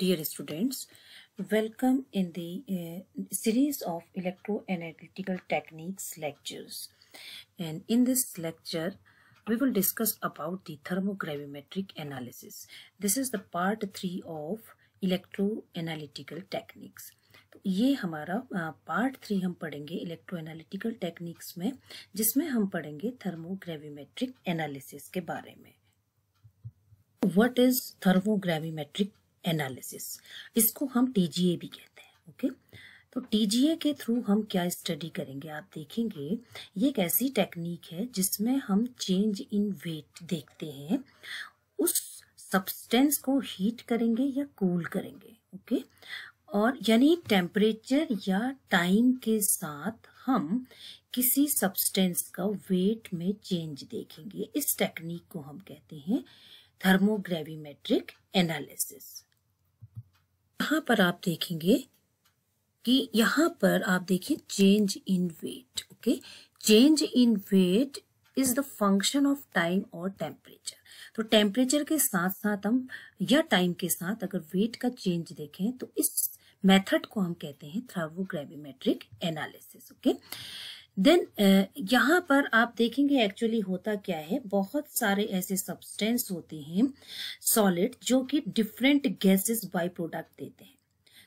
Dear students, welcome in the uh, series of electroanalytical techniques lectures. And in this lecture, we will discuss about the thermogravimetric analysis. This is the part 3 of electroanalytical techniques. तो ये हमारा part three हम पढ़ेंगे इलेक्ट्रोएनालिटिकल techniques में जिसमें हम पढ़ेंगे थर्मोग्रेविमेट्रिक analysis के बारे में व्हाट इज थर्मोग्रेविमेट्रिक एनालिसिस इसको हम टीजीए भी कहते हैं ओके तो टीजीए के थ्रू हम क्या स्टडी करेंगे आप देखेंगे ये एक ऐसी टेक्निक है जिसमें हम चेंज इन वेट देखते हैं उस सब्सटेंस को हीट करेंगे या कूल करेंगे ओके और यानी टेम्परेचर या टाइम के साथ हम किसी सब्सटेंस का वेट में चेंज देखेंगे इस टेक्निक को हम कहते हैं थर्मोग्रेविमेट्रिक एनालिसिस यहाँ पर आप देखेंगे कि यहाँ पर आप देखिए change in weight okay change in weight is the function of time और टेम्परेचर तो टेम्परेचर के साथ साथ हम या टाइम के साथ अगर वेट का चेंज देखें तो इस मेथड को हम कहते हैं thermogravimetric analysis okay okay? Then uh, यहाँ पर आप देखेंगे एक्चुअली होता क्या है बहुत सारे ऐसे सब्सटेंस होते हैं सॉलिड जो कि डिफरेंट गैसेस बाय प्रोडक्ट देते हैं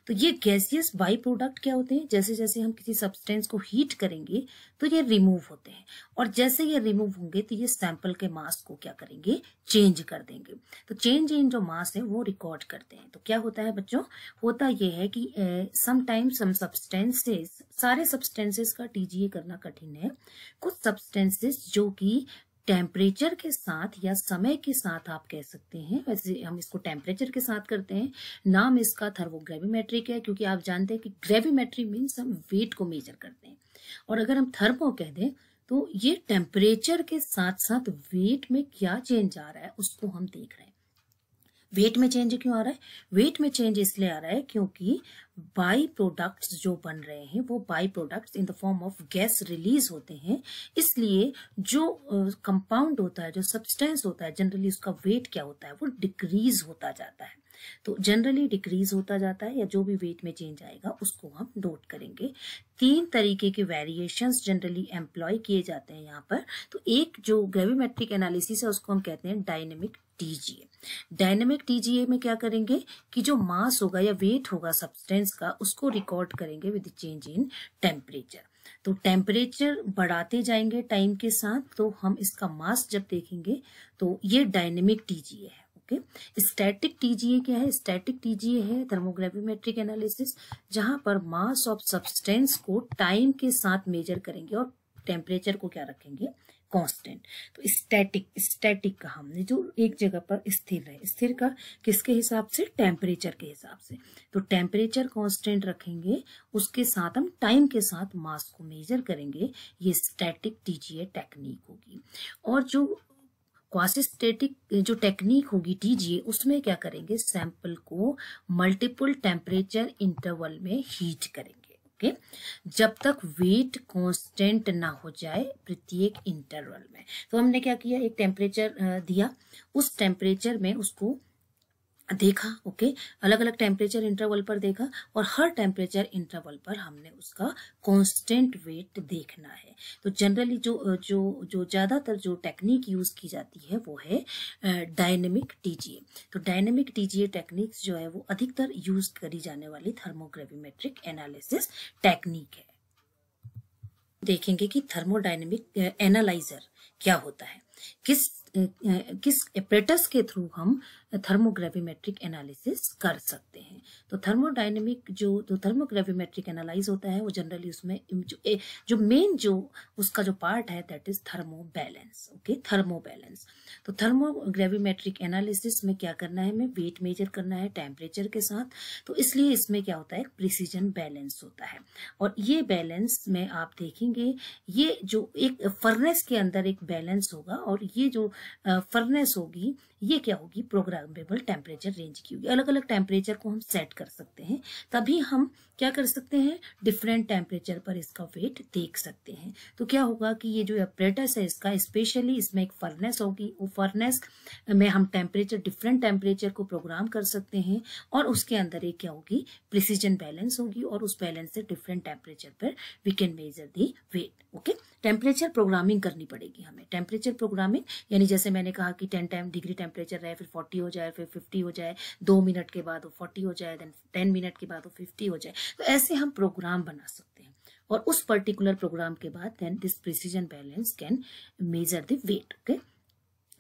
तो ये गैसियस बाई प्रोडक्ट क्या होते हैं जैसे जैसे हम किसी सब्सटेंस को हीट करेंगे तो ये रिमूव होते हैं और जैसे ये रिमूव होंगे तो ये सैंपल के मास को क्या करेंगे चेंज कर देंगे तो चेंज इन जो मास है वो रिकॉर्ड करते हैं तो क्या होता है बच्चों होता ये है कि समटाइम्स सम सब्सटेंसेस सारे सब्सटेंसेस का टीजीए करना कठिन है कुछ सब्सटेंसेस जो कि टेम्परेचर के साथ या समय के साथ आप कह सकते हैं वैसे हम इसको टेम्परेचर के साथ करते हैं नाम इसका थर्मोग्रेविमेट्रिक है क्योंकि आप जानते हैं कि ग्रेविमेट्री मीन्स हम वेट को मेजर करते हैं और अगर हम थर्मो कह दें तो ये टेम्परेचर के साथ साथ वेट में क्या चेंज आ रहा है उसको हम देख रहे हैं वेट में चेंज क्यों आ रहा है वेट में चेंज इसलिए आ रहा है क्योंकि बाई प्रोडक्ट्स जो बन रहे हैं वो by products in the form of gas release होते हैं इसलिए जो कंपाउंड uh, होता है जो सब्सटेंस होता है जनरली उसका वेट क्या होता है वो डिक्रीज होता जाता है तो जनरली डिक्रीज होता जाता है या जो भी वेट में चेंज आएगा उसको हम नोट करेंगे तीन तरीके के वेरिएशंस जनरली एम्प्लॉय किए जाते हैं यहाँ पर तो एक जो ग्रेविमेट्रिक एनालिसिस है उसको हम कहते हैं डायनेमिक टीजीए डायनेमिक टीजीए में क्या करेंगे कि जो मास होगा या वेट होगा सब्सटेंस का उसको रिकॉर्ड करेंगे विद चेंज इन टेम्परेचर तो टेम्परेचर बढ़ाते जाएंगे टाइम के साथ तो हम इसका मास जब देखेंगे तो ये डायनेमिक टीजीए है ओके स्टैटिक टीजीए क्या है स्टैटिक टीजीए है थर्मोग्राफीमेट्रिक एनालिसिस जहां पर मास ऑफ सब्सटेंस को टाइम के साथ मेजर करेंगे और टेम्परेचर को क्या रखेंगे कांस्टेंट तो स्टैटिक स्टैटिक का हमने जो एक जगह पर स्थिर रहे स्थिर का किसके हिसाब से टेम्परेचर के हिसाब से तो टेम्परेचर कांस्टेंट रखेंगे उसके साथ हम टाइम के साथ मास को मेजर करेंगे ये स्टैटिक टीजीए टेक्निक होगी और जो क्वासिस्टेटिक जो टेक्निक होगी टीजीए उसमें क्या करेंगे सैंपल को मल्टीपल टेम्परेचर इंटरवल में हीट करेंगे ओके जब तक वेट कांस्टेंट ना हो जाए प्रत्येक इंटरवल में तो हमने क्या किया एक टेम्परेचर दिया उस टेम्परेचर में उसको देखा ओके अलग अलग टेम्परेचर इंटरवल पर देखा और हर टेम्परेचर इंटरवल पर हमने उसका कांस्टेंट वेट देखना है तो जनरली जो जो जो ज़्यादातर जो टेक्निक यूज़ की जाती है वो है डायनेमिक टीजीए तो डायनेमिक टीजीए टेक्निक्स जो है वो अधिकतर यूज़ करी जाने वाली थर्मोग्रेविमेट्रिक एनालिसिस टेक्निक है देखेंगे कि थर्मोडाइनमिक एनालाइजर क्या होता है किस किस एपरेटस के थ्रू हम थर्मोग्रेविमेट्रिक एनालिसिस कर सकते हैं तो थर्मोडाइनमिक जो तो थर्मोग्रेविमेट्रिक एनालाइज होता है वो जनरली उसमें जो ए, जो मेन जो उसका जो पार्ट है that is thermo balance okay thermo balance तो थर्मोग्रेविमेट्रिक एनालिसिस में क्या करना है हमें वेट मेजर करना है टेम्परेचर के साथ तो इसलिए इसमें क्या होता है प्रिसीजन बैलेंस होता है और ये बैलेंस में आप देखेंगे ये जो एक फर्नेस के अंदर एक बैलेंस होगा और ये जो फर्नेस होगी ये क्या होगी प्रोग्रामेबल टेम्परेचर रेंज की होगी अलग अलग टेम्परेचर को हम सेट कर सकते हैं तभी हम क्या कर सकते हैं डिफरेंट टेम्परेचर पर इसका वेट देख सकते हैं तो क्या होगा कि ये जो अप्रेटस है इसका स्पेशली इसमें एक फर्नेस होगी वो फर्नेस में हम टेम्परेचर डिफरेंट टेम्परेचर को प्रोग्राम कर सकते हैं और उसके अंदर एक क्या होगी प्रिसीजन बैलेंस होगी और उस बैलेंस से डिफरेंट टेम्परेचर पर we can measure the weight okay temperature programming करनी पड़ेगी हमें टेम्परेचर प्रोग्रामिंग यानी जैसे मैंने कहा कि टेन टाइम डिग्री टेम्परेचर रहे फिर फोर्टी हो जाए फिर फिफ्टी हो जाए दो मिनट के बाद वो फोर्टी हो जाए देन टेन मिनट के बाद वो फिफ्टी हो जाए तो ऐसे हम प्रोग्राम बना सकते हैं और उस पर्टिकुलर प्रोग्राम के बाद then this precision balance can measure the weight okay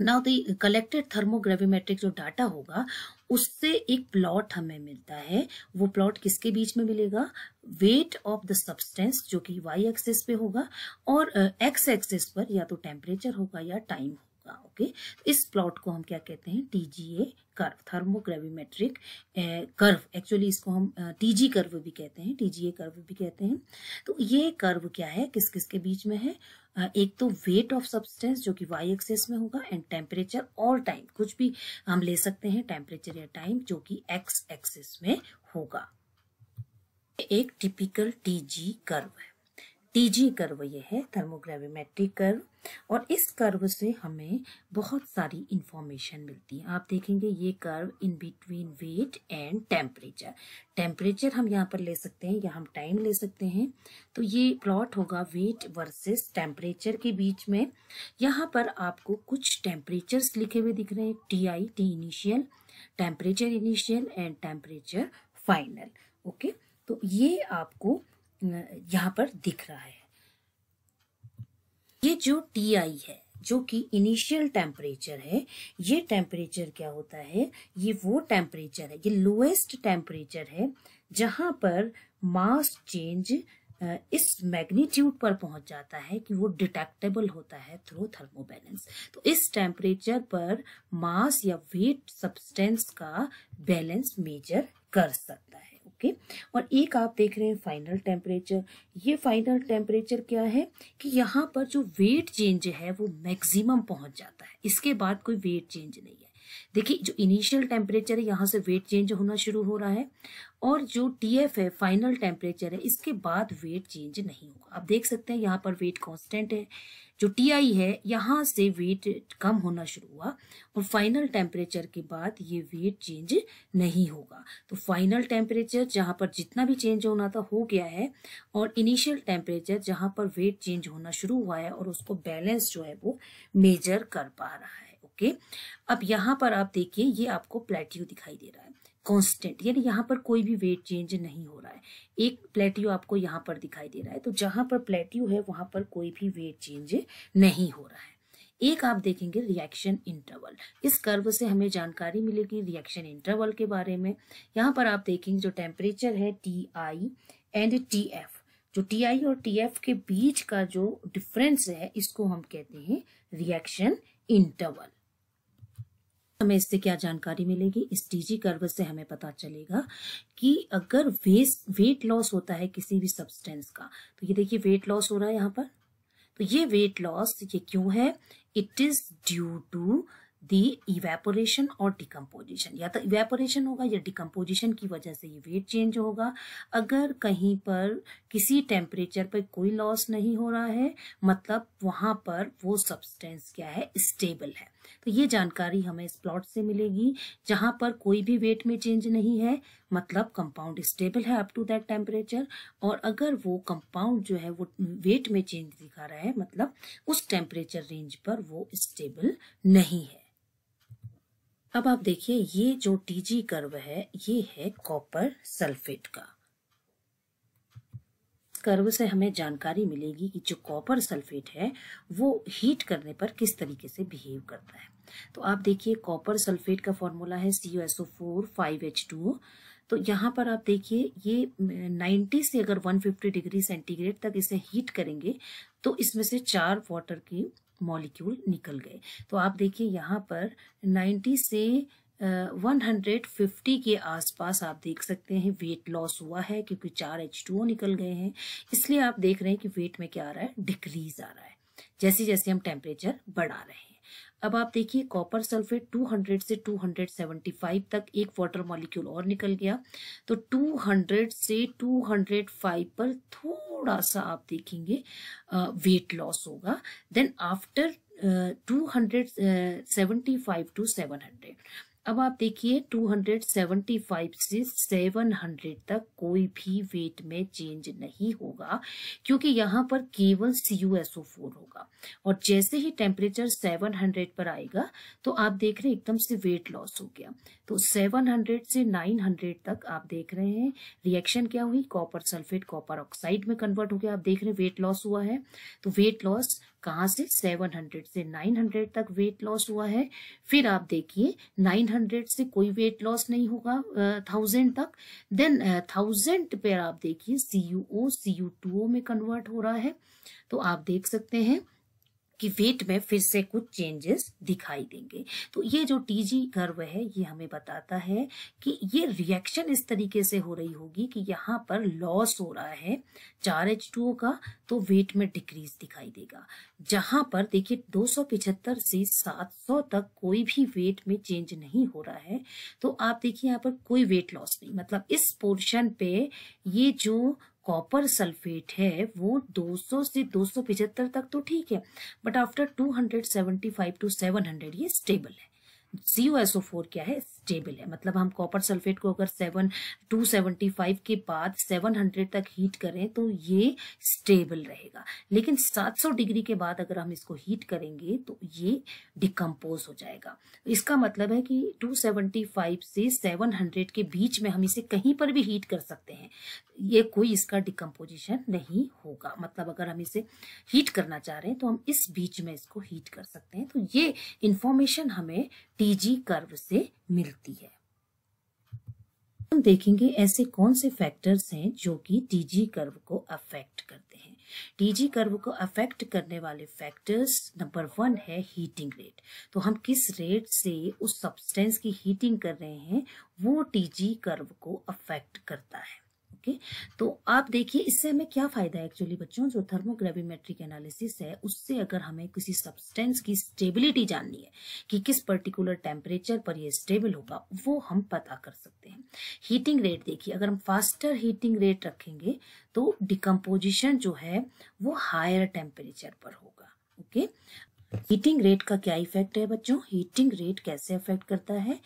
now the collected thermogravimetric जो डाटा होगा उससे एक प्लॉट हमें मिलता है वो प्लॉट किसके बीच में मिलेगा वेट ऑफ द सब्सटेंस जो कि वाई एक्सिस पे होगा और एक्स uh, एक्सिस पर या तो टेम्परेचर होगा या टाइम होगा ओके इस प्लॉट को हम क्या कहते हैं TGA curve thermogravimetric curve actually इसको हम टीजी कर्व भी कहते हैं टीजीए कर्व भी कहते हैं तो ये कर्व क्या है किस किसके बीच में है एक तो वेट ऑफ सब्सटेंस जो कि वाई एक्सेस में होगा एंड टेम्परेचर और टाइम कुछ भी हम ले सकते हैं टेम्परेचर या टाइम जो कि एक्स एक्सेस में होगा एक टिपिकल टीजी कर्व है टीजी कर्व यह है थर्मोग्रेविमेट्रिक कर्व और इस कर्व से हमें बहुत सारी इंफॉर्मेशन मिलती है आप देखेंगे ये curve in between weight and temperature temperature हम यहाँ पर ले सकते हैं या हम टाइम ले सकते हैं तो ये प्लॉट होगा वेट वर्सेस टेम्परेचर के बीच में यहाँ पर आपको कुछ टेम्परेचर्स लिखे हुए दिख रहे हैं T I T initial temperature initial and temperature final okay तो ये आपको यहाँ पर दिख रहा है ये जो टी आई है जो कि इनिशियल टेम्परेचर है ये टेम्परेचर क्या होता है ये वो टेम्परेचर है ये लोएस्ट टेम्परेचर है जहाँ पर मास चेंज इस मैग्नीट्यूड पर पहुंच जाता है कि वो डिटेक्टेबल होता है थ्रू थर्मोबैलेंस तो इस टेम्परेचर पर मास या वेट सब्सटेंस का बैलेंस मेजर कर सकते ओके और एक आप देख रहे हैं फाइनल टेम्परेचर ये फाइनल टेम्परेचर क्या है कि यहाँ पर जो वेट चेंज है वो मैक्सिमम पहुंच जाता है इसके बाद कोई वेट चेंज नहीं है देखिए जो इनिशियल टेम्परेचर है यहाँ से वेट चेंज होना शुरू हो रहा है और जो टी एफ है फाइनल टेम्परेचर है इसके बाद वेट चेंज नहीं होगा आप देख सकते हैं यहाँ पर वेट कांस्टेंट है जो टी आई है यहाँ से वेट कम होना शुरू हुआ और फाइनल टेम्परेचर के बाद ये वेट चेंज नहीं होगा तो फाइनल टेम्परेचर जहाँ पर जितना भी चेंज होना था हो गया है और इनिशियल टेम्परेचर जहाँ पर वेट चेंज होना शुरू हुआ है और उसको बैलेंस जो है वो मेजर कर पा रहा है ओके अब यहाँ पर आप देखिए ये आपको प्लेट्यू दिखाई दे रहा है कांस्टेंट यानी यहाँ पर कोई भी वेट चेंज नहीं हो रहा है एक प्लेट्यू आपको यहाँ पर दिखाई दे रहा है तो जहाँ पर प्लेट्यू है वहाँ पर कोई भी वेट चेंज नहीं हो रहा है एक आप देखेंगे रिएक्शन इंटरवल इस कर्व से हमें जानकारी मिलेगी रिएक्शन इंटरवल के बारे में यहाँ पर आप देखेंगे जो टेम्परेचर है T I and T F जो टी आई और टी एफ के बीच का जो डिफरेंस है इसको हम कहते हैं रिएक्शन इंटरवल हमें इससे क्या जानकारी मिलेगी इस टीजी कर्व से हमें पता चलेगा कि अगर वेस्ट वेट लॉस होता है किसी भी सब्सटेंस का तो ये देखिए वेट लॉस हो रहा है यहाँ पर तो ये वेट लॉस ये क्यों है it is due to the evaporation और डिकम्पोजिशन या तो इवेपोरेशन होगा या डिकम्पोजिशन की वजह से ये वेट चेंज होगा अगर कहीं पर किसी टेम्परेचर पर कोई लॉस नहीं हो रहा है मतलब वहां पर वो सब्सटेंस क्या है स्टेबल है तो ये जानकारी हमें इस प्लॉट से मिलेगी जहाँ पर कोई भी वेट में चेंज नहीं है मतलब कंपाउंड स्टेबल है अप टू दैट टेम्परेचर और अगर वो कंपाउंड जो है वो वेट में चेंज दिखा रहा है मतलब उस टेम्परेचर रेंज पर वो स्टेबल नहीं है अब आप देखिए ये जो टीजी कर्व है ये है कॉपर सल्फेट का कर्व से हमें जानकारी मिलेगी कि जो कॉपर सल्फेट है वो हीट करने पर किस तरीके से बिहेव करता है तो आप देखिए कॉपर सल्फेट का फॉर्मूला है C O S O four five H two तो यहाँ पर आप देखिए ये 90 से अगर 150 डिग्री सेंटीग्रेड तक इसे हीट करेंगे तो इसमें से चार वाटर के मॉलिक्यूल निकल गए तो आप देखिए यहाँ पर 90 से 150 के आसपास आप देख सकते हैं वेट लॉस हुआ है क्योंकि चार एच निकल गए हैं इसलिए आप देख रहे हैं कि वेट में क्या आ रहा है डिक्रीज आ रहा है जैसे जैसे हम टेम्परेचर बढ़ा रहे हैं अब आप देखिए कॉपर सल्फेट 200 से 275 तक एक वाटर मॉलिक्यूल और निकल गया तो 200 से 205 पर थोड़ा सा आप देखेंगे वेट लॉस होगा then after two hundred five two hundred अब आप देखिए 275 से 700 तक कोई भी वेट में चेंज नहीं होगा क्योंकि यहाँ पर केवल CuSO4 होगा और जैसे ही टेम्परेचर 700 पर आएगा तो आप देख रहे हैं एकदम से वेट लॉस हो गया तो 700 से 900 तक आप देख रहे हैं रिएक्शन क्या हुई कॉपर सल्फेट कॉपर ऑक्साइड में कन्वर्ट हो गया आप देख रहे हैं वेट लॉस हुआ है तो वेट लॉस कहाँ से 700 से 900 तक वेट लॉस हुआ है फिर आप देखिए 900 से कोई वेट लॉस नहीं होगा थाउजेंड तक देन थाउजेंड पर आप देखिए C U O C U two O में कन्वर्ट हो रहा है तो आप देख सकते हैं कि वेट में फिर से कुछ चेंजेस दिखाई देंगे तो ये जो टीजी कर्व है ये हमें बताता है कि ये रिएक्शन इस तरीके से हो रही होगी कि यहाँ पर लॉस हो रहा है चार एच टू का तो वेट में डिक्रीज दिखाई देगा जहां पर देखिए पिछहत्तर से सात सौ तक कोई भी वेट में चेंज नहीं हो रहा है तो आप देखिए यहाँ पर कोई वेट लॉस नहीं मतलब इस पोर्शन पे ये जो कॉपर सल्फेट है वो 200 से 275 तक तो ठीक है बट आफ्टर 275 टू 700 ये स्टेबल है जीओ एसओ फोर क्या है स्टेबल है मतलब हम कॉपर सल्फेट को अगर सेवन टू सेवेंटी फाइव के बाद सेवन हंड्रेड तक हीट करें तो ये स्टेबल रहेगा लेकिन सात सौ डिग्री के बाद अगर हम इसको हीट करेंगे तो ये डिकम्पोज हो जाएगा इसका मतलब है कि टू सेवेंटी फाइव से सेवन हंड्रेड के बीच में हम इसे कहीं पर भी हीट कर सकते हैं ये कोई इसका डिकम्पोजिशन नहीं होगा मतलब अगर हम इसे हीट करना चाह रहे हैं तो हम इस बीच में इसको हीट कर सकते हैं तो ये इंफॉर्मेशन हमें टीजी कर्व से मिलती है हम देखेंगे ऐसे कौन से फैक्टर्स हैं जो कि टीजी कर्व को अफेक्ट करते हैं टीजी कर्व को अफेक्ट करने वाले फैक्टर्स नंबर वन है हीटिंग रेट तो हम किस रेट से उस सब्सटेंस की हीटिंग कर रहे हैं वो टीजी कर्व को अफेक्ट करता है ओके तो आप देखिए इससे हमें क्या फायदा है एक्चुअली बच्चों जो थर्मोग्रेविमेट्रिक एनालिसिस है उससे अगर हमें किसी सब्सटेंस की स्टेबिलिटी जाननी है कि किस पर्टिकुलर टेम्परेचर पर यह स्टेबल होगा वो हम पता कर सकते हैं हीटिंग रेट देखिए अगर हम फास्टर हीटिंग रेट रखेंगे तो डिकम्पोजिशन जो है वो हायर टेम्परेचर पर होगा ओके हीटिंग रेट का क्या इफेक्ट है बच्चों हीटिंग रेट कैसे अफेक्ट करता है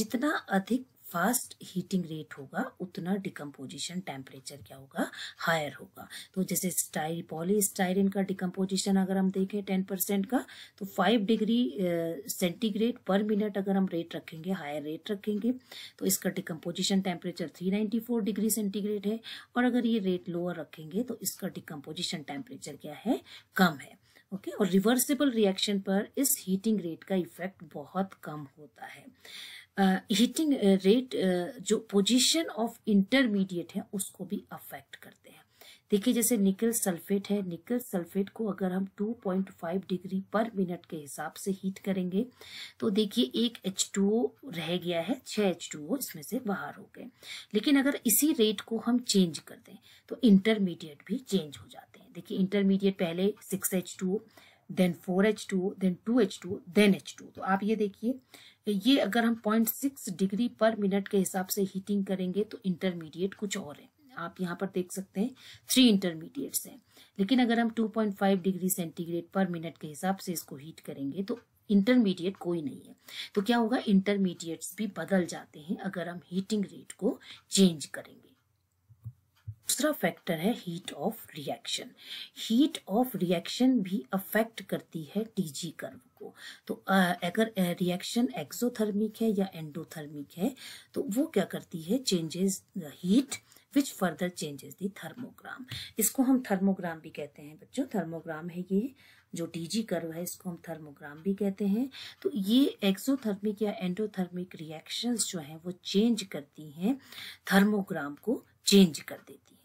जितना अधिक फास्ट हीटिंग रेट होगा उतना डिकम्पोजिशन टेम्परेचर क्या होगा हायर होगा तो जैसे स्टाइल पॉलीस्टाइरिन का डिकम्पोजिशन अगर हम देखें टेन परसेंट का तो फाइव डिग्री सेंटीग्रेड पर मिनट अगर हम रेट रखेंगे हायर रेट रखेंगे तो इसका decomposition temperature three ninety four degree centigrade है और अगर ये रेट लोअर रखेंगे तो इसका डिकम्पोजिशन टेम्परेचर क्या है कम है ओके okay? और रिवर्सिबल रिएक्शन पर इस हीटिंग रेट का इफेक्ट बहुत कम होता है हीटिंग रेट जो पोजीशन ऑफ इंटरमीडिएट है उसको भी अफेक्ट करते हैं देखिए जैसे निकल सल्फेट है निकल सल्फेट को अगर हम 2.5 डिग्री पर मिनट के हिसाब से हीट करेंगे तो देखिए एक एच रह गया है छः एच इसमें से बाहर हो गए लेकिन अगर इसी रेट को हम चेंज कर दें तो इंटरमीडिएट भी चेंज हो जाते हैं देखिए इंटरमीडिएट पहले six H then four H two then two H two then H two तो आप ये देखिए ये अगर हम पॉइंट सिक्स डिग्री पर मिनट के हिसाब से हीटिंग करेंगे तो इंटरमीडिएट कुछ और है आप यहाँ पर देख सकते हैं थ्री इंटरमीडिएट्स हैं लेकिन अगर हम 2.5 डिग्री सेंटीग्रेड पर मिनट के हिसाब से इसको हीट करेंगे तो इंटरमीडिएट कोई नहीं है तो क्या होगा इंटरमीडिएट्स भी बदल जाते हैं अगर हम हीटिंग रेट को चेंज करेंगे दूसरा फैक्टर है heat of reaction heat of reaction भी अफेक्ट करती है टीजी कर्व को तो अगर रिएक्शन एक्सोथर्मिक है या एंडोथर्मिक है तो वो क्या करती है changes the heat which further changes the thermogram इसको हम थर्मोग्राम भी कहते हैं बच्चों थर्मोग्राम है ये जो टीजी कर्व है इसको हम थर्मोग्राम भी कहते हैं तो ये एक्सोथर्मिक या एंडोथर्मिक रिएक्शंस जो हैं वो चेंज करती हैं थर्मोग्राम को चेंज कर देती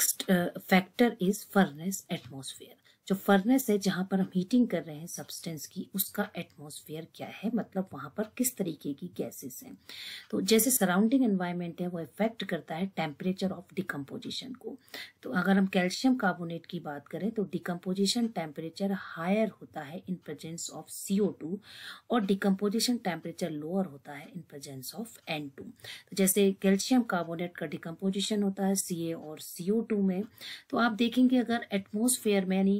next uh, factor is furnace atmosphere जो फर्नेस है जहाँ पर हम हीटिंग कर रहे हैं सब्सटेंस की उसका एटमॉस्फेयर क्या है मतलब वहाँ पर किस तरीके की गैसेस हैं तो जैसे सराउंडिंग एनवायरनमेंट है वो इफेक्ट करता है टेम्परेचर ऑफ डिकम्पोजिशन को तो अगर हम कैल्शियम कार्बोनेट की बात करें तो डिकम्पोजिशन टेम्परेचर हायर होता है इन प्रजेंस ऑफ सी और डिकम्पोजिशन टेम्परेचर लोअर होता है इन प्रजेंस ऑफ एन तो जैसे कैल्शियम कार्बोनेट का डिकम्पोजिशन होता है सी और सी में तो आप देखेंगे अगर एटमोसफेयर में यानी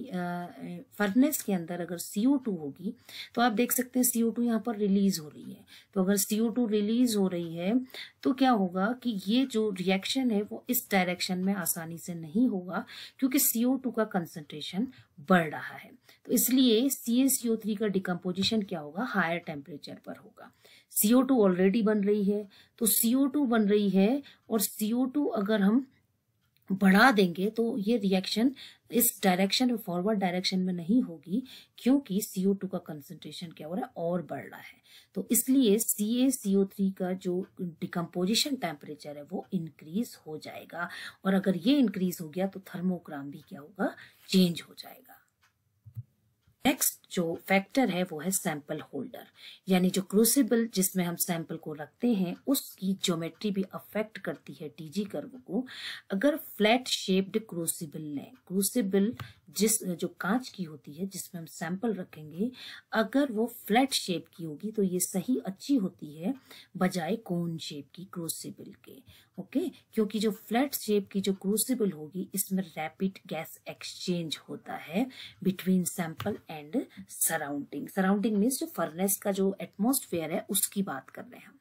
फर्नेस के अंदर अगर सी होगी तो आप देख सकते हैं सी ओ यहाँ पर रिलीज हो रही है तो अगर सी रिलीज हो रही है तो क्या होगा कि ये जो रिएक्शन है वो इस डायरेक्शन में आसानी से नहीं होगा क्योंकि सी का कंसनट्रेशन बढ़ रहा है तो इसलिए सी का डिकम्पोजिशन क्या होगा हायर टेम्परेचर पर होगा सी ऑलरेडी बन रही है तो सी बन रही है और सी अगर हम बढ़ा देंगे तो ये रिएक्शन इस डायरेक्शन में फॉरवर्ड डायरेक्शन में नहीं होगी क्योंकि सीओ टू का कंसेंट्रेशन क्या हो रहा है और बढ़ रहा है तो इसलिए सी ए सीओ थ्री का जो डिकम्पोजिशन टेम्परेचर है वो इंक्रीज हो जाएगा और अगर ये इंक्रीज हो गया तो थर्मोग्राम भी क्या होगा चेंज हो जाएगा नेक्स्ट जो फैक्टर है वो है सैंपल होल्डर यानी जो क्रूसिबल जिसमें हम सैंपल को रखते हैं उसकी ज्योमेट्री भी अफेक्ट करती है डीजी कर्व को अगर फ्लैट शेप्ड क्रूसिबल लें क्रूसिबल जिस जो कांच की होती है जिसमें हम सैंपल रखेंगे अगर वो फ्लैट शेप की होगी तो ये सही अच्छी होती है बजाय कोन शेप की क्रूसिबल के ओके क्योंकि जो फ्लैट शेप की जो क्रूसिबल होगी इसमें रैपिड गैस एक्सचेंज होता है between sample and surrounding surrounding means जो फर्नेस का जो एटमोस्फेयर है उसकी बात कर रहे हैं हम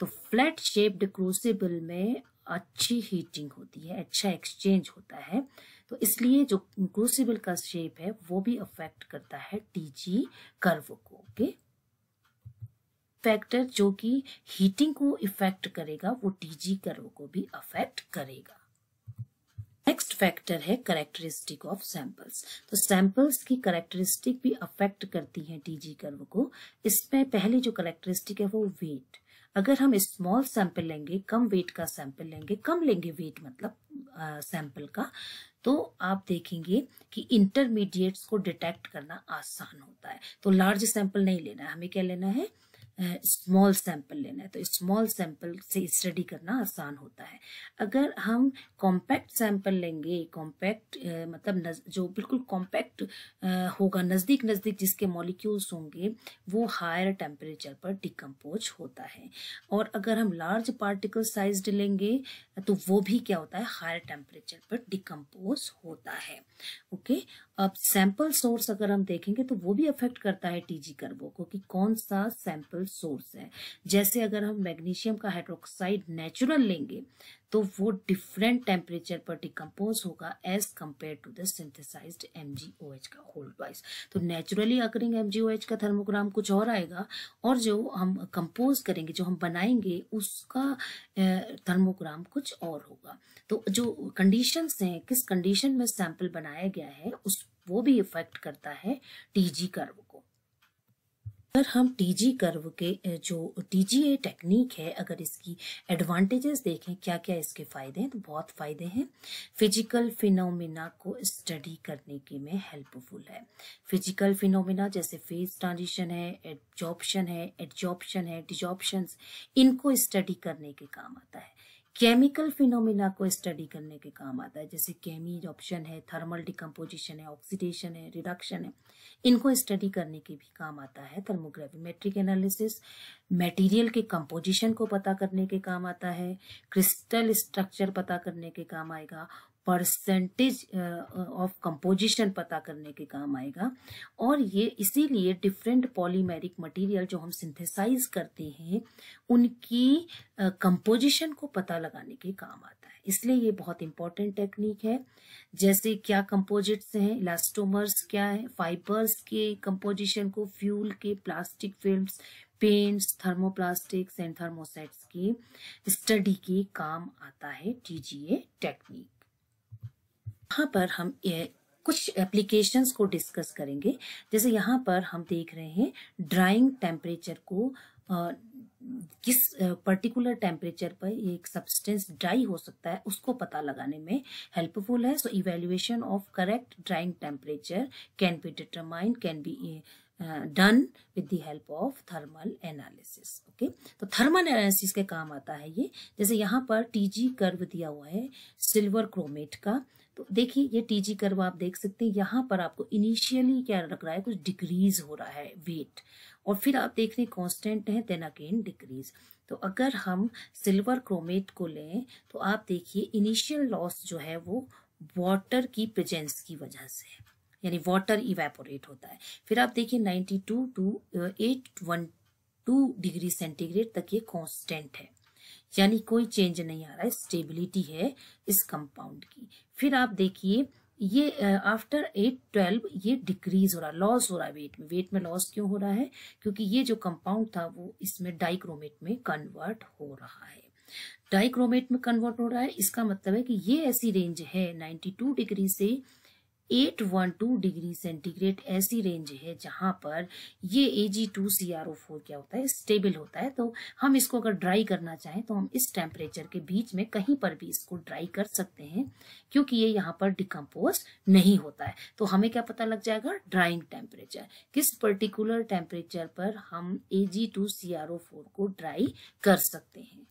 तो फ्लैट शेप्ड क्रूसिबल में अच्छी हीटिंग होती है अच्छा एक्सचेंज होता है तो इसलिए जो क्रूसिबल का शेप है वो भी अफेक्ट करता है टीजी कर्व को ओके फैक्टर जो कि हीटिंग को इफेक्ट करेगा वो टीजी कर्व को भी अफेक्ट करेगा नेक्स्ट फैक्टर है करेक्टरिस्टिक ऑफ सैंपल्स तो सैंपल्स की करेक्टरिस्टिक भी अफेक्ट करती है टीजी कर्व को इसमें पहले जो करेक्टरिस्टिक है वो वेट अगर हम स्मॉल सैंपल लेंगे कम वेट का सैंपल लेंगे कम लेंगे वेट मतलब सैंपल का तो आप देखेंगे कि इंटरमीडिएट्स को डिटेक्ट करना आसान होता है तो लार्ज सैंपल नहीं लेना है हमें क्या लेना है स्मॉल सैंपल लेना है तो स्मॉल सैंपल से स्टडी करना आसान होता है अगर हम कॉम्पैक्ट सैंपल लेंगे कॉम्पैक्ट मतलब नज, जो बिल्कुल कॉम्पैक्ट होगा नज़दीक नज़दीक जिसके मॉलिक्यूल्स होंगे वो हायर टेम्परेचर पर डिकम्पोज होता है और अगर हम लार्ज पार्टिकल साइज लेंगे तो वो भी क्या होता है हायर टेम्परेचर पर डिकम्पोज होता है ओके अब सैंपल सोर्स अगर हम देखेंगे तो वो भी अफेक्ट करता है टीजी कर्बो को कि कौन सा सैंपल सोर्स है जैसे अगर हम मैग्नीशियम का हाइड्रोक्साइड नेचुरल लेंगे तो वो डिफरेंट टेम्परेचर पर डिकम्पोज होगा as compare to the synthesize M G O H का होल्ड वाइज तो नेचुरली अकरिंग एच का थर्मोग्राम कुछ और आएगा और जो हम कंपोज करेंगे जो हम बनाएंगे उसका थर्मोग्राम कुछ और होगा तो जो कंडीशंस हैं किस कंडीशन में सैंपल बनाया गया है उस वो भी इफेक्ट करता है टीजी कर्व को अगर हम टीजी कर्व के जो टीजीए टेक्निक है अगर इसकी एडवांटेजेस देखें क्या क्या इसके फायदे हैं तो बहुत फायदे हैं फिजिकल फिनोमिना को स्टडी करने के में हेल्पफुल है फिजिकल फिनोमिना जैसे फेज ट्रांजिशन है एडजॉप्शन है एडजॉप्शन है डिजॉप्शन इनको स्टडी करने के काम आता है केमिकल फिनोमिना को स्टडी करने के काम आता है जैसे केमी ऑप्शन है थर्मल डिकम्पोजिशन है ऑक्सीडेशन है रिडक्शन है इनको स्टडी करने के भी काम आता है मेट्रिक एनालिसिस मटेरियल के कंपोजिशन को पता करने के काम आता है क्रिस्टल स्ट्रक्चर पता करने के काम आएगा परसेंटेज ऑफ कंपोजिशन पता करने के काम आएगा और ये इसीलिए डिफरेंट पॉलीमेरिक मटेरियल जो हम सिंथेसाइज करते हैं उनकी कंपोजिशन uh, को पता लगाने के काम आता है इसलिए ये बहुत इंपॉर्टेंट टेक्निक है जैसे क्या कंपोजिट्स हैं इलास्टोमर्स क्या है फाइबर्स के कंपोजिशन को फ्यूल के plastic film paints thermoplastics and thermosets की स्टडी के काम आता है टीजीए टेक्निक यहाँ पर हम कुछ एप्लीकेशंस को डिस्कस करेंगे जैसे यहाँ पर हम देख रहे हैं ड्राइंग टेम्परेचर को आ, किस पर्टिकुलर टेम्परेचर पर एक सब्सटेंस ड्राई हो सकता है उसको पता लगाने में हेल्पफुल है so evaluation of correct drying temperature can be determined can be done with the help of thermal analysis okay तो थर्मल एनालिसिस के काम आता है ये जैसे यहाँ पर टीजी कर्व दिया हुआ है सिल्वर क्रोमेट का तो देखिए ये टीजी कर्व आप देख सकते हैं यहाँ पर आपको इनिशियली क्या लग रहा है कुछ डिक्रीज हो रहा है वेट और फिर आप देख रहे हैं कॉन्स्टेंट है देन अगेन डिक्रीज तो अगर हम सिल्वर क्रोमेट को लें तो आप देखिए इनिशियल लॉस जो है वो वाटर की प्रेजेंस की वजह से है यानी वाटर इवेपोरेट होता है फिर आप देखिए 92 two eight one two degree centigrade तक ये कांस्टेंट है यानी कोई चेंज नहीं आ रहा है स्टेबिलिटी है इस कंपाउंड की फिर आप देखिए ये आफ्टर एट ट्वेल्व ये डिक्रीज हो रहा है लॉस हो रहा है वेट में वेट में लॉस क्यों हो रहा है क्योंकि ये जो कंपाउंड था वो इसमें डाइक्रोमेट में कन्वर्ट हो रहा है डाइक्रोमेट में कन्वर्ट हो रहा है इसका मतलब है कि ये ऐसी रेंज है 92 डिग्री से 812 डिग्री सेंटीग्रेड ऐसी रेंज है जहां पर ये Ag2CrO4 क्या होता है स्टेबल होता है तो हम इसको अगर ड्राई करना चाहें तो हम इस टेम्परेचर के बीच में कहीं पर भी इसको ड्राई कर सकते हैं क्योंकि ये यहाँ पर डिकम्पोज नहीं होता है तो हमें क्या पता लग जाएगा ड्राइंग टेम्परेचर किस पर्टिकुलर टेम्परेचर पर हम Ag2CrO4 को ड्राई कर सकते हैं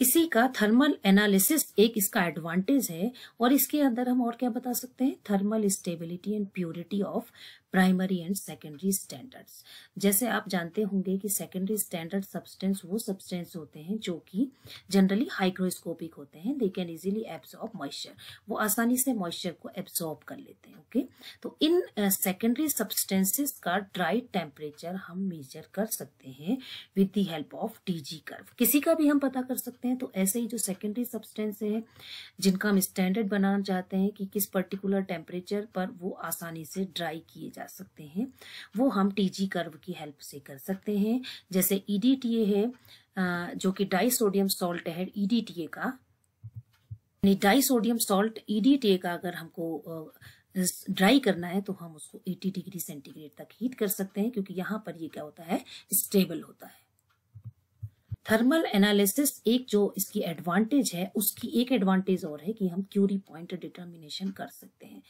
इसी का थर्मल एनालिसिस एक इसका एडवांटेज है और इसके अंदर हम और क्या बता सकते हैं thermal stability and purity of primary and secondary standards जैसे आप जानते होंगे कि सेकेंडरी स्टैंडर्ड सब्सटेंस वो सब्सटेंस होते हैं जो कि जनरली हाइग्रोस्कोपिक होते हैं they can easily absorb moisture वो आसानी से मॉइस्चर को एब्जॉर्ब कर लेते हैं ओके okay? तो इन सेकेंडरी सब्सटेंसेस का ड्राई टेम्परेचर हम मेजर कर सकते हैं with the help of D curve किसी का भी हम पता कर सकते हैं तो ऐसे ही जो सेकेंडरी सब्सटेंस है जिनका हम स्टैंडर्ड बनाना चाहते हैं कि किस पर्टिकुलर टेम्परेचर पर वो आसानी से ड्राई किए जा सकते हैं वो हम टीजी कर्व की हेल्प से कर सकते हैं जैसे ईडीटीए e है जो कि डाइसोडियम सॉल्ट है ईडीटीए e का यानी डाइसोडियम सॉल्ट ईडीटीए का अगर हमको ड्राई करना है तो हम उसको 80 डिग्री सेंटीग्रेड तक हीट कर सकते हैं क्योंकि यहाँ पर ये क्या होता है स्टेबल होता है थर्मल एनालिसिस एक जो इसकी एडवांटेज है उसकी एक एडवांटेज और है कि हम क्यूरी पॉइंट डिटर्मिनेशन कर सकते हैं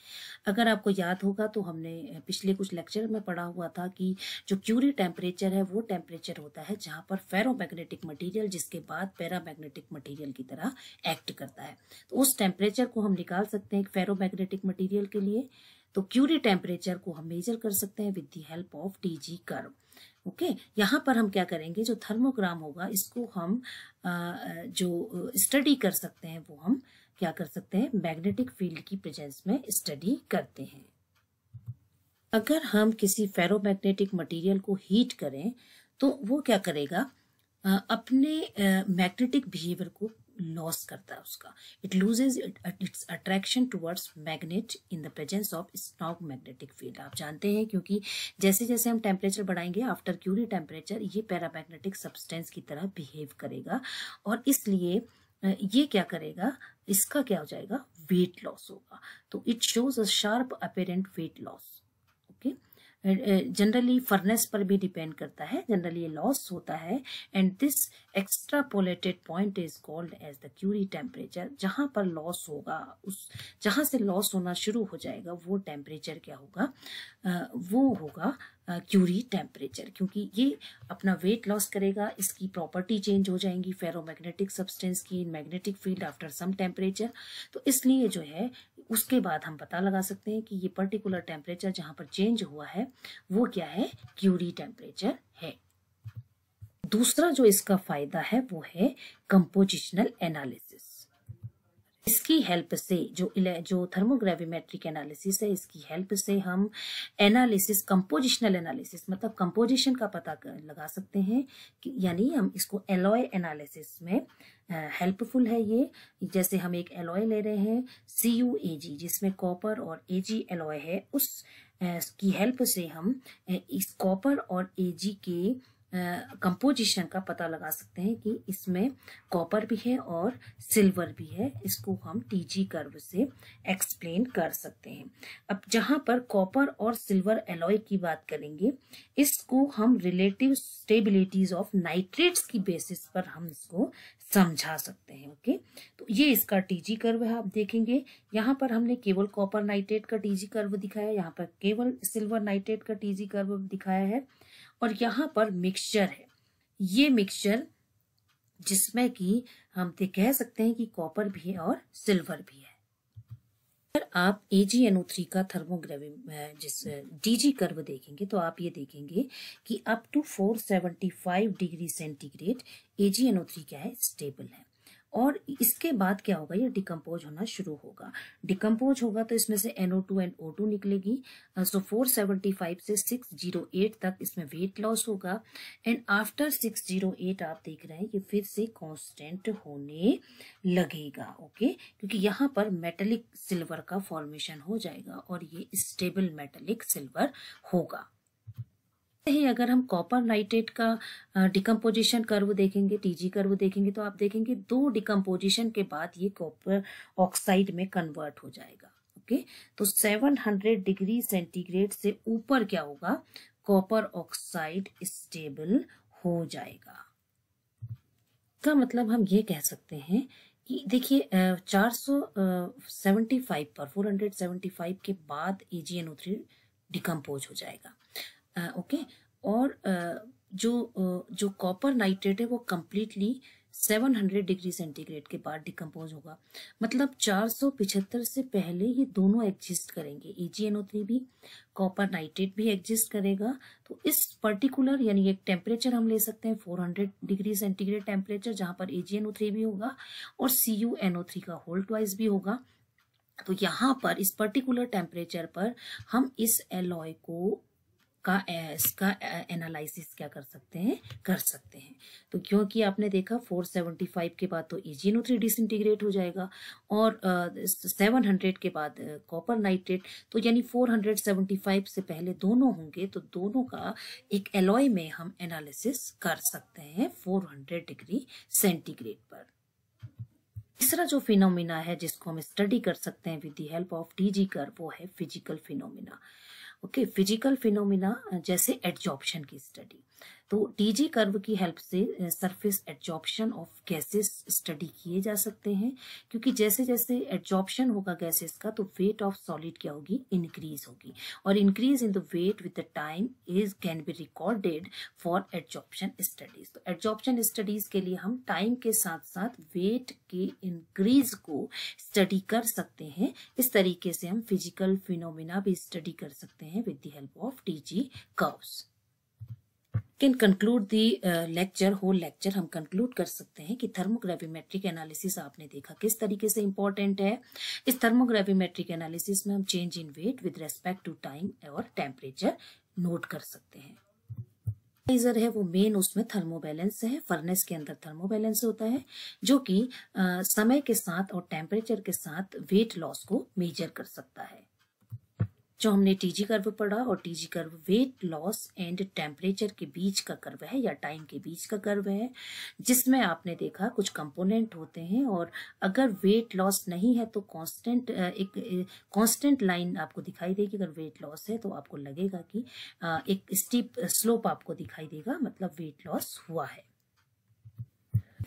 अगर आपको याद होगा तो हमने पिछले कुछ लेक्चर में पढ़ा हुआ था कि जो क्यूरी टेम्परेचर है वो टेम्परेचर होता है जहाँ पर फेरोमैग्नेटिक मटेरियल जिसके बाद पैरामैग्नेटिक मटीरियल की तरह एक्ट करता है तो उस टेम्परेचर को हम निकाल सकते हैं फेरोमैग्नेटिक मटीरियल के लिए तो क्यूरी टेम्परेचर को हम मेजर कर सकते हैं with the help of T G curve okay okay? यहाँ पर हम क्या करेंगे जो थर्मोग्राम होगा इसको हम जो स्टडी कर सकते हैं वो हम क्या कर सकते हैं मैग्नेटिक फील्ड की प्रेजेंस में स्टडी करते हैं अगर हम किसी फेरोमैग्नेटिक मटेरियल को हीट करें तो वो क्या करेगा अपने मैग्नेटिक बिहेवियर को लॉस करता है उसका it loses its attraction towards magnet in the presence of strong magnetic field आप जानते हैं क्योंकि जैसे जैसे हम टेम्परेचर बढ़ाएंगे आफ्टर क्यूरी टेम्परेचर ये पैरामैग्नेटिक सब्सटेंस की तरह बिहेव करेगा और इसलिए ये क्या करेगा इसका क्या हो जाएगा वेट लॉस होगा तो it shows a sharp apparent weight loss generally furnace पर भी डिपेंड करता है जनरली ये लॉस होता है and this extrapolated point is called as the Curie temperature जहाँ पर लॉस होगा उस जहाँ से लॉस होना शुरू हो जाएगा वो टेम्परेचर क्या होगा वो होगा क्यूरी टेम्परेचर क्योंकि ये अपना वेट लॉस करेगा इसकी प्रॉपर्टी चेंज हो जाएंगी फेरोमैग्नेटिक सब्सटेंस की magnetic field after some temperature तो इसलिए जो है उसके बाद हम पता लगा सकते हैं कि ये पर्टिकुलर टेम्परेचर जहाँ पर चेंज हुआ है वो क्या है क्यूरी टेम्परेचर है दूसरा जो इसका फायदा है वो है कंपोजिशनल एनालिसिस इसकी हेल्प से जो जो थर्मोग्राविमेट्रिक एनालिसिस है इसकी हेल्प से हम एनालिसिस कंपोजिशनल एनालिसिस मतलब कंपोजिशन का पता कर, लगा सकते हैं कि यानी हम इसको एलॉय एनालिसिस में हेल्पफुल है ये जैसे हम एक एलॉय ले रहे हैं सी यू ए जी जिसमें कॉपर और ए जी एलॉय है उसकी हेल्प से हम इस कॉपर और ए जी के कंपोजिशन का पता लगा सकते हैं कि इसमें कॉपर भी है और सिल्वर भी है इसको हम टीजी कर्व से एक्सप्लेन कर सकते हैं अब जहां पर कॉपर और सिल्वर एलॉय की बात करेंगे इसको हम रिलेटिव स्टेबिलिटीज ऑफ नाइट्रेट्स की बेसिस पर हम इसको समझा सकते हैं ओके तो ये इसका टीजी कर्व है आप देखेंगे यहाँ पर हमने केवल कॉपर नाइट्रेट का टीजी कर्व दिखाया यहाँ पर केवल सिल्वर नाइट्रेट का टीजी कर्व दिखाया है और यहाँ पर मिक्सचर है ये मिक्सचर जिसमें कि हम कह सकते हैं कि कॉपर भी है और सिल्वर भी है अगर आप AgNO3 का थर्मोग्रेवी जिस डीजी कर्व देखेंगे तो आप ये देखेंगे कि up to five degree centigrade AgNO3 क्या है स्टेबल है और इसके बाद क्या होगा ये डिकम्पोज होना शुरू होगा डिकम्पोज होगा तो इसमें से N O two and O two निकलेगी सो फोर सेवेंटी फाइव से सिक्स जीरो एट तक इसमें वेट लॉस होगा and after six zero eight आप देख रहे हैं ये फिर से कांस्टेंट होने लगेगा ओके क्योंकि यहाँ पर मेटेलिक सिल्वर का फॉर्मेशन हो जाएगा और ये स्टेबल मेटेलिक सिल्वर होगा ही अगर हम कॉपर नाइट्रेट का डिकम्पोजिशन कर्व देखेंगे टीजी कर्व देखेंगे तो आप देखेंगे दो डिकम्पोजिशन के बाद ये कॉपर ऑक्साइड में कन्वर्ट हो जाएगा ओके तो 700 डिग्री सेंटीग्रेड से ऊपर क्या होगा कॉपर ऑक्साइड स्टेबल हो जाएगा का मतलब हम ये कह सकते हैं कि देखिए चार सौ सेवेंटी फाइव पर फोर हंड्रेड सेवेंटी फाइव के बाद A G N O three decompose हो जाएगा ओके और जो जो कॉपर नाइट्रेट है वो कम्प्लीटली 700 डिग्री सेंटीग्रेड के बाद डिकम्पोज होगा मतलब चार से पहले ये दोनों एग्जिस्ट करेंगे थ्री e भी कॉपर नाइट्रेट भी एग्जिस्ट करेगा तो इस पर्टिकुलर यानी एक टेम्परेचर हम ले सकते हैं 400 डिग्री सेंटीग्रेड टेम्परेचर जहां पर थ्री e भी होगा और थ्री का होल ट्वाइस भी होगा तो यहाँ पर इस पर्टिकुलर टेम्परेचर पर हम इस एलॉय को का इसका एनालिसिस क्या कर सकते हैं कर सकते हैं तो क्योंकि आपने देखा 475 के बाद तो नो थ्री डिसइंटीग्रेट हो जाएगा और सेवन हंड्रेड के बाद कॉपर नाइट्रेट तो यानी फोर हंड्रेड सेवेंटी फाइव से पहले दोनों होंगे तो दोनों का एक एलॉय में हम एनालिसिस कर सकते हैं फोर हंड्रेड डिग्री सेंटीग्रेड पर तीसरा जो फिनोमिना है जिसको हम स्टडी कर सकते हैं with the help of TG कर वो है physical phenomena okay physical phenomena जैसे एडजॉप्शन की स्टडी तो टीजे कर्व की हेल्प से surface adsorption of gases study किए जा सकते हैं क्योंकि जैसे जैसे एडजॉर्प्शन होगा गैसेस का तो वेट ऑफ सॉलिड क्या होगी इंक्रीज होगी और increase in the weight with the time is can be recorded for adsorption studies तो एडजॉर्प्शन स्टडीज के लिए हम टाइम के साथ साथ वेट के इंक्रीज को स्टडी कर सकते हैं इस तरीके से हम फिजिकल फिनोमिना भी स्टडी कर सकते हैं with the help of TG curves can conclude the lecture whole lecture हम कंक्लूड कर सकते हैं कि थर्मोग्राफीमेट्रिक एनालिसिस आपने देखा किस तरीके से इंपॉर्टेंट है इस थर्मोग्राफीमेट्रिक एनालिसिस में हम change in weight with respect to time और टेम्परेचर नोट कर सकते हैं इजर है वो मेन उसमें थर्मोबैलेंस है फर्नेस के अंदर थर्मोबैलेंस होता है जो कि uh, समय के साथ और टेम्परेचर के साथ वेट लॉस को मेजर कर सकता है जो हमने टीजी कर्व पढ़ा और TG curve weight loss and temperature के बीच का कर्व है या टाइम के बीच का कर्व है जिसमें आपने देखा कुछ कंपोनेंट होते हैं और अगर वेट लॉस नहीं है तो कांस्टेंट एक कांस्टेंट लाइन आपको दिखाई देगी अगर वेट लॉस है तो आपको लगेगा कि एक स्टीप स्लोप आपको दिखाई देगा मतलब वेट लॉस हुआ है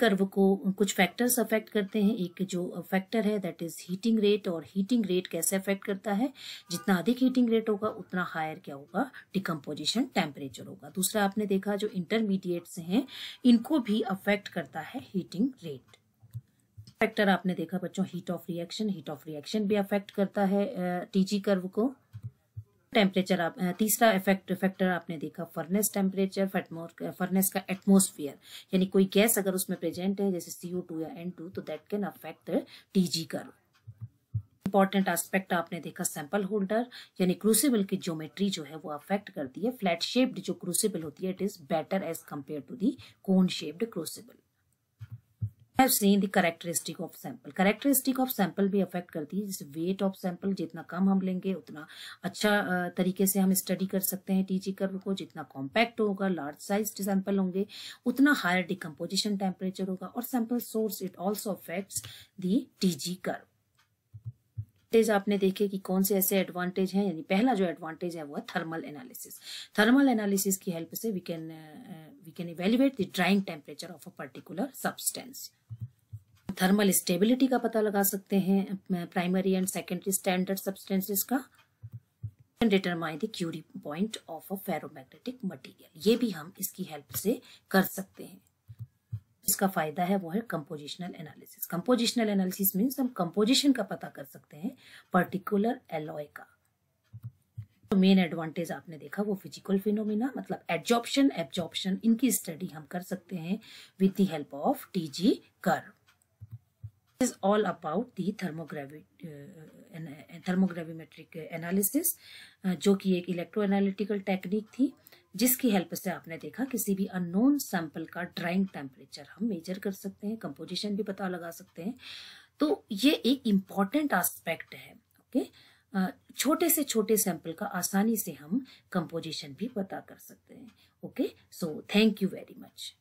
कर्व को कुछ फैक्टर्स अफेक्ट करते हैं एक जो फैक्टर है दैट इज हीटिंग रेट और हीटिंग रेट कैसे अफेक्ट करता है जितना अधिक हीटिंग रेट होगा उतना हायर क्या होगा डिकम्पोजिशन टेम्परेचर होगा दूसरा आपने देखा जो इंटरमीडिएट्स हैं इनको भी अफेक्ट करता है हीटिंग रेट फैक्टर आपने देखा बच्चों heat of reaction heat of reaction भी अफेक्ट करता है टीजी कर्व को टेम्परेचर आप तीसरा इफेक्ट फैक्टर आपने देखा फर्नेस टेम्परेचर फर्नेस का एटमोसफियर यानी कोई गैस अगर उसमें प्रेजेंट है जैसे सीओ टू या एन टू तो दैट कैन अफेक्ट टीजी कर इंपॉर्टेंट एस्पेक्ट आपने देखा सैंपल होल्डर यानी क्रूसिबल की ज्योमेट्री जो है वो अफेक्ट करती है फ्लैट शेप्ड जो क्रूसिबल होती है it is better as compare to the cone shaped crucible have seen the characteristic of sample characteristic of sample भी अफेक्ट करती है जैसे वेट ऑफ सैंपल जितना कम हम लेंगे उतना अच्छा तरीके से हम स्टडी कर सकते हैं टीजी कर्व को जितना कॉम्पैक्ट होगा लार्ज साइज सैंपल होंगे उतना हायर डिकम्पोजिशन टेम्परेचर होगा और sample source it also affects the TG curve advantage आपने देखे कि कौन से ऐसे एडवांटेज हैं यानी पहला जो एडवांटेज है वो है थर्मल एनालिसिस थर्मल एनालिसिस की हेल्प से we can we can evaluate the drying temperature of a particular substance thermal stability का पता लगा सकते हैं primary and secondary standard substances का determine the Curie point of a ferromagnetic material ये भी हम इसकी हेल्प से कर सकते हैं इसका फायदा है वो है compositional analysis compositional analysis means हम कंपोजिशन का पता कर सकते हैं पर्टिकुलर एलॉय का तो मेन एडवांटेज आपने देखा वो फिजिकल फिनोमिना मतलब एडजॉप्शन एब्जॉप्शन इनकी स्टडी हम कर सकते हैं with the help of T G कर is all about the uh, thermogravimetric analysis uh, uh, जो कि एक इलेक्ट्रो एनालिटिकल टेक्निक थी जिसकी हेल्प से आपने देखा किसी भी अननोन सैंपल का ड्राइंग टेम्परेचर हम मेजर कर सकते हैं कंपोजिशन भी पता लगा सकते हैं तो ये एक इम्पॉर्टेंट आस्पेक्ट है ओके छोटे से छोटे सैंपल का आसानी से हम कंपोजिशन भी पता कर सकते हैं okay so thank you very much